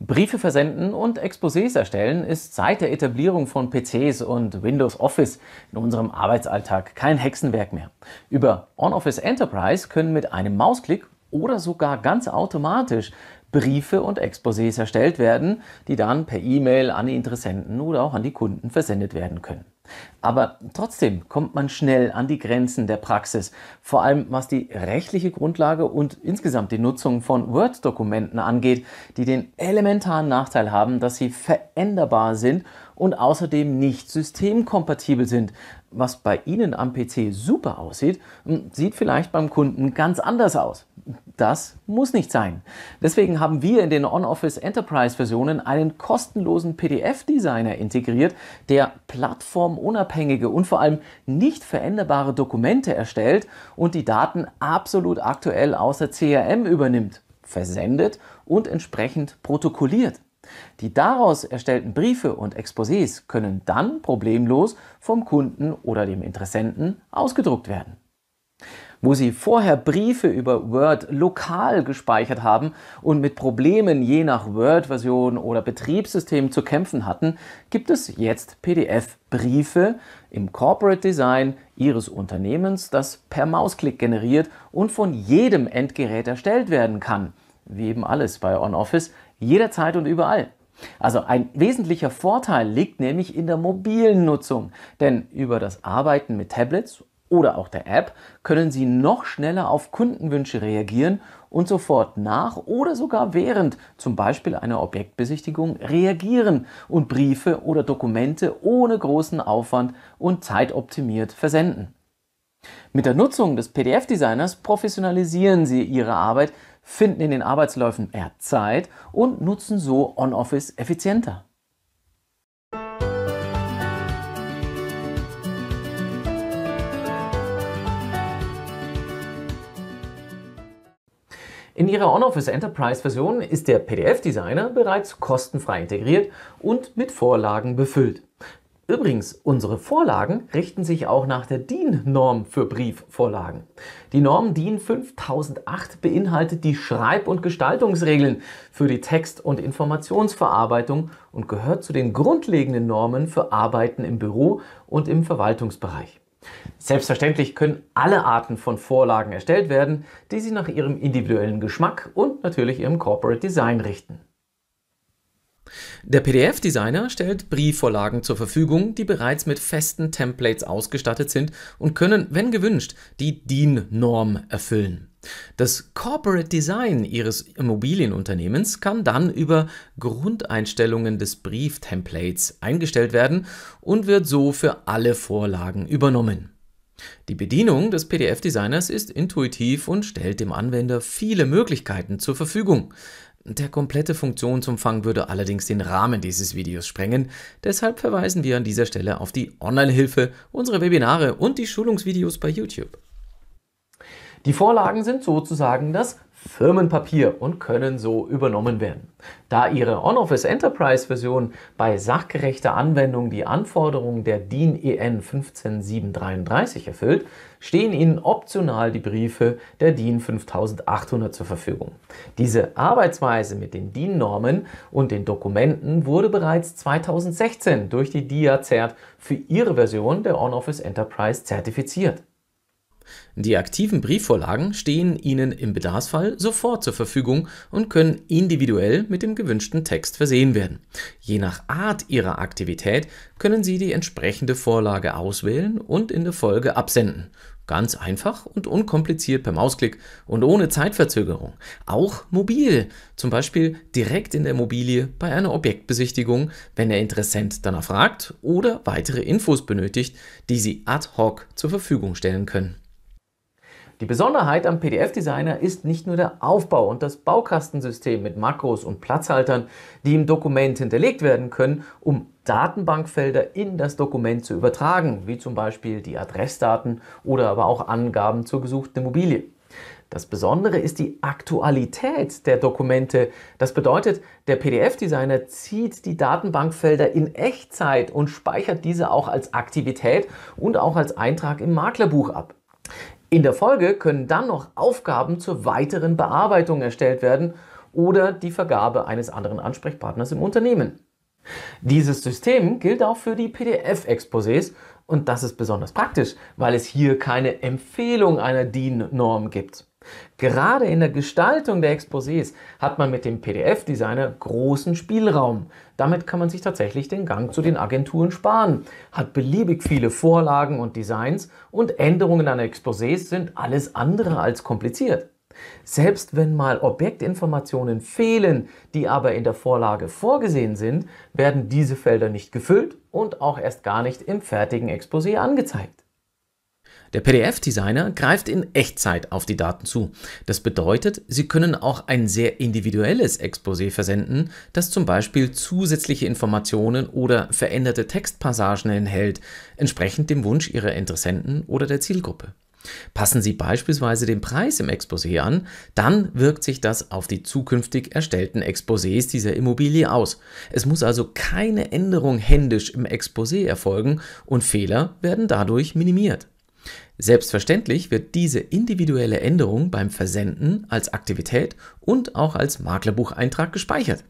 Briefe versenden und Exposés erstellen ist seit der Etablierung von PCs und Windows Office in unserem Arbeitsalltag kein Hexenwerk mehr. Über OnOffice Enterprise können mit einem Mausklick oder sogar ganz automatisch Briefe und Exposés erstellt werden, die dann per E-Mail an die Interessenten oder auch an die Kunden versendet werden können. Aber trotzdem kommt man schnell an die Grenzen der Praxis, vor allem was die rechtliche Grundlage und insgesamt die Nutzung von Word-Dokumenten angeht, die den elementaren Nachteil haben, dass sie veränderbar sind und außerdem nicht systemkompatibel sind. Was bei Ihnen am PC super aussieht, hm, sieht vielleicht beim Kunden ganz anders aus. Das muss nicht sein. Deswegen haben wir in den OnOffice Enterprise Versionen einen kostenlosen PDF-Designer integriert, der plattformunabhängige und vor allem nicht veränderbare Dokumente erstellt und die Daten absolut aktuell aus der CRM übernimmt, versendet und entsprechend protokolliert. Die daraus erstellten Briefe und Exposés können dann problemlos vom Kunden oder dem Interessenten ausgedruckt werden. Wo Sie vorher Briefe über Word lokal gespeichert haben und mit Problemen je nach Word-Version oder Betriebssystem zu kämpfen hatten, gibt es jetzt PDF-Briefe im Corporate Design Ihres Unternehmens, das per Mausklick generiert und von jedem Endgerät erstellt werden kann – wie eben alles bei OnOffice, jederzeit und überall. Also ein wesentlicher Vorteil liegt nämlich in der mobilen Nutzung, denn über das Arbeiten mit Tablets oder auch der App können Sie noch schneller auf Kundenwünsche reagieren und sofort nach oder sogar während zum Beispiel einer Objektbesichtigung reagieren und Briefe oder Dokumente ohne großen Aufwand und zeitoptimiert versenden. Mit der Nutzung des PDF-Designers professionalisieren Sie Ihre Arbeit, finden in den Arbeitsläufen mehr Zeit und nutzen so On-Office effizienter. In Ihrer OnOffice Enterprise Version ist der PDF-Designer bereits kostenfrei integriert und mit Vorlagen befüllt. Übrigens, unsere Vorlagen richten sich auch nach der DIN-Norm für Briefvorlagen. Die Norm DIN 5008 beinhaltet die Schreib- und Gestaltungsregeln für die Text- und Informationsverarbeitung und gehört zu den grundlegenden Normen für Arbeiten im Büro und im Verwaltungsbereich. Selbstverständlich können alle Arten von Vorlagen erstellt werden, die Sie nach Ihrem individuellen Geschmack und natürlich Ihrem Corporate Design richten. Der PDF-Designer stellt Briefvorlagen zur Verfügung, die bereits mit festen Templates ausgestattet sind und können, wenn gewünscht, die DIN-Norm erfüllen. Das Corporate Design Ihres Immobilienunternehmens kann dann über Grundeinstellungen des Brieftemplates eingestellt werden und wird so für alle Vorlagen übernommen. Die Bedienung des PDF-Designers ist intuitiv und stellt dem Anwender viele Möglichkeiten zur Verfügung. Der komplette Funktionsumfang würde allerdings den Rahmen dieses Videos sprengen, deshalb verweisen wir an dieser Stelle auf die Online-Hilfe, unsere Webinare und die Schulungsvideos bei YouTube. Die Vorlagen sind sozusagen das Firmenpapier und können so übernommen werden. Da Ihre OnOffice Enterprise-Version bei sachgerechter Anwendung die Anforderungen der DIN e EN 15733 erfüllt, stehen Ihnen optional die Briefe der DIN 5800 zur Verfügung. Diese Arbeitsweise mit den DIN-Normen und den Dokumenten wurde bereits 2016 durch die DIA-Zert für ihre Version der OnOffice Enterprise zertifiziert. Die aktiven Briefvorlagen stehen Ihnen im Bedarfsfall sofort zur Verfügung und können individuell mit dem gewünschten Text versehen werden. Je nach Art Ihrer Aktivität können Sie die entsprechende Vorlage auswählen und in der Folge absenden. Ganz einfach und unkompliziert per Mausklick und ohne Zeitverzögerung. Auch mobil, zum Beispiel direkt in der Mobilie bei einer Objektbesichtigung, wenn der Interessent danach fragt oder weitere Infos benötigt, die Sie ad hoc zur Verfügung stellen können. Die Besonderheit am PDF-Designer ist nicht nur der Aufbau und das Baukastensystem mit Makros und Platzhaltern, die im Dokument hinterlegt werden können, um Datenbankfelder in das Dokument zu übertragen, wie zum Beispiel die Adressdaten oder aber auch Angaben zur gesuchten Immobilie. Das Besondere ist die Aktualität der Dokumente. Das bedeutet, der PDF-Designer zieht die Datenbankfelder in Echtzeit und speichert diese auch als Aktivität und auch als Eintrag im Maklerbuch ab. In der Folge können dann noch Aufgaben zur weiteren Bearbeitung erstellt werden oder die Vergabe eines anderen Ansprechpartners im Unternehmen. Dieses System gilt auch für die PDF-Exposés und das ist besonders praktisch, weil es hier keine Empfehlung einer DIN-Norm gibt. Gerade in der Gestaltung der Exposés hat man mit dem PDF-Designer großen Spielraum. Damit kann man sich tatsächlich den Gang zu den Agenturen sparen, hat beliebig viele Vorlagen und Designs und Änderungen an Exposés sind alles andere als kompliziert. Selbst wenn mal Objektinformationen fehlen, die aber in der Vorlage vorgesehen sind, werden diese Felder nicht gefüllt und auch erst gar nicht im fertigen Exposé angezeigt. Der PDF-Designer greift in Echtzeit auf die Daten zu. Das bedeutet, Sie können auch ein sehr individuelles Exposé versenden, das zum Beispiel zusätzliche Informationen oder veränderte Textpassagen enthält, entsprechend dem Wunsch Ihrer Interessenten oder der Zielgruppe. Passen Sie beispielsweise den Preis im Exposé an, dann wirkt sich das auf die zukünftig erstellten Exposés dieser Immobilie aus. Es muss also keine Änderung händisch im Exposé erfolgen und Fehler werden dadurch minimiert. Selbstverständlich wird diese individuelle Änderung beim Versenden als Aktivität und auch als Maklerbucheintrag gespeichert.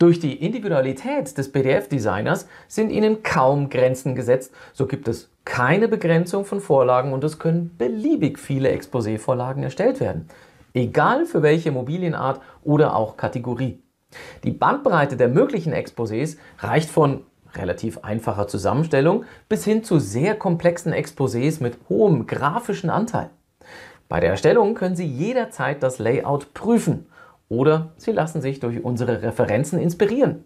Durch die Individualität des PDF-Designers sind ihnen kaum Grenzen gesetzt, so gibt es keine Begrenzung von Vorlagen und es können beliebig viele Exposé-Vorlagen erstellt werden, egal für welche Immobilienart oder auch Kategorie. Die Bandbreite der möglichen Exposés reicht von relativ einfacher Zusammenstellung bis hin zu sehr komplexen Exposés mit hohem grafischen Anteil. Bei der Erstellung können Sie jederzeit das Layout prüfen oder Sie lassen sich durch unsere Referenzen inspirieren.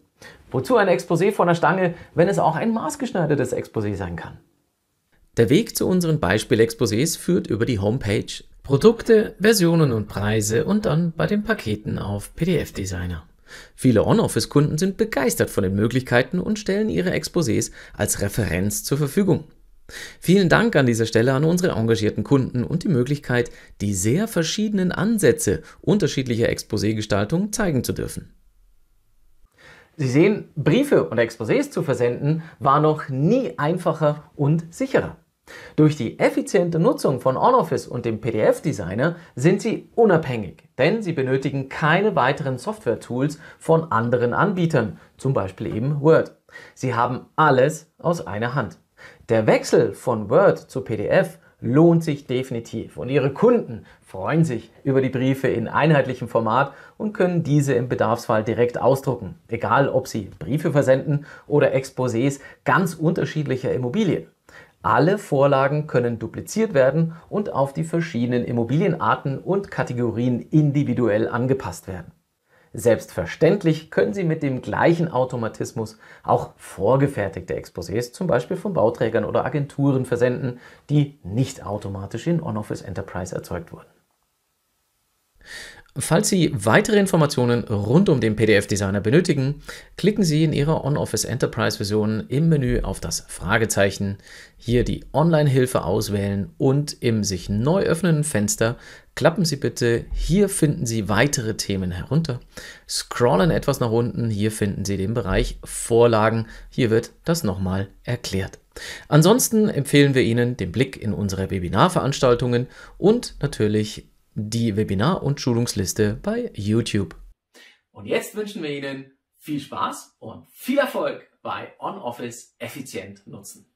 Wozu ein Exposé von der Stange, wenn es auch ein maßgeschneidertes Exposé sein kann? Der Weg zu unseren Beispielexposés führt über die Homepage, Produkte, Versionen und Preise und dann bei den Paketen auf PDF Designer. Viele On-Office-Kunden sind begeistert von den Möglichkeiten und stellen ihre Exposés als Referenz zur Verfügung. Vielen Dank an dieser Stelle an unsere engagierten Kunden und die Möglichkeit, die sehr verschiedenen Ansätze unterschiedlicher Exposé-Gestaltung zeigen zu dürfen. Sie sehen, Briefe und Exposés zu versenden war noch nie einfacher und sicherer. Durch die effiziente Nutzung von OnOffice und dem PDF-Designer sind sie unabhängig, denn sie benötigen keine weiteren Software-Tools von anderen Anbietern, zum Beispiel eben Word. Sie haben alles aus einer Hand. Der Wechsel von Word zu PDF lohnt sich definitiv und Ihre Kunden freuen sich über die Briefe in einheitlichem Format und können diese im Bedarfsfall direkt ausdrucken, egal ob Sie Briefe versenden oder Exposés ganz unterschiedlicher Immobilien. Alle Vorlagen können dupliziert werden und auf die verschiedenen Immobilienarten und Kategorien individuell angepasst werden. Selbstverständlich können Sie mit dem gleichen Automatismus auch vorgefertigte Exposés, zum Beispiel von Bauträgern oder Agenturen, versenden, die nicht automatisch in OnOffice Enterprise erzeugt wurden. Falls Sie weitere Informationen rund um den PDF Designer benötigen, klicken Sie in Ihrer OnOffice Enterprise Version im Menü auf das Fragezeichen, hier die Online-Hilfe auswählen und im sich neu öffnenden Fenster klappen Sie bitte, hier finden Sie weitere Themen herunter, scrollen etwas nach unten, hier finden Sie den Bereich Vorlagen, hier wird das nochmal erklärt. Ansonsten empfehlen wir Ihnen den Blick in unsere Webinarveranstaltungen und natürlich die Webinar- und Schulungsliste bei YouTube. Und jetzt wünschen wir Ihnen viel Spaß und viel Erfolg bei On-Office effizient nutzen.